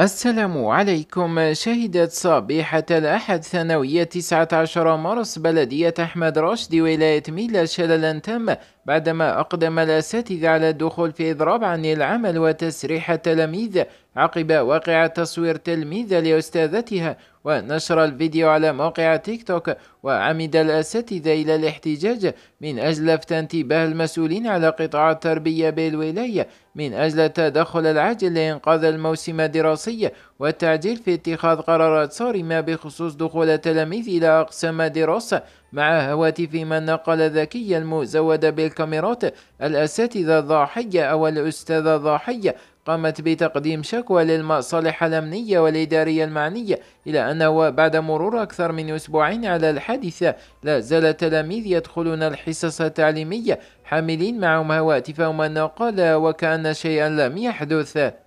السلام عليكم شهدت صبيحة الأحد ثانوية 19 مارس بلدية أحمد رشدي ولاية ميلا شللا تام بعدما أقدم الأساتذة على الدخول في إضراب عن العمل وتسريح التلاميذ عقب واقع تصوير تلميذة لأستاذتها ونشر الفيديو على موقع تيك توك وعمد الأساتذة إلى الاحتجاج من أجل لفت انتباه المسؤولين على قطاع التربية بالولاية من أجل التدخل العاجل لإنقاذ الموسم الدراسي والتعديل في اتخاذ قرارات صارمة بخصوص دخول التلاميذ إلى أقسام الدراسة مع هواتفهم نقل ذكي المزودة بالكاميرات الأساتذة الضاحية أو الأستاذة الضاحية قامت بتقديم شكوى للمصالح الأمنية والإدارية المعنية إلى أنه بعد مرور أكثر من أسبوعين على الحادثة لا زال التلاميذ يدخلون الحصص التعليمية حاملين معهم هواتفهم النقالة وكأن شيئا لم يحدث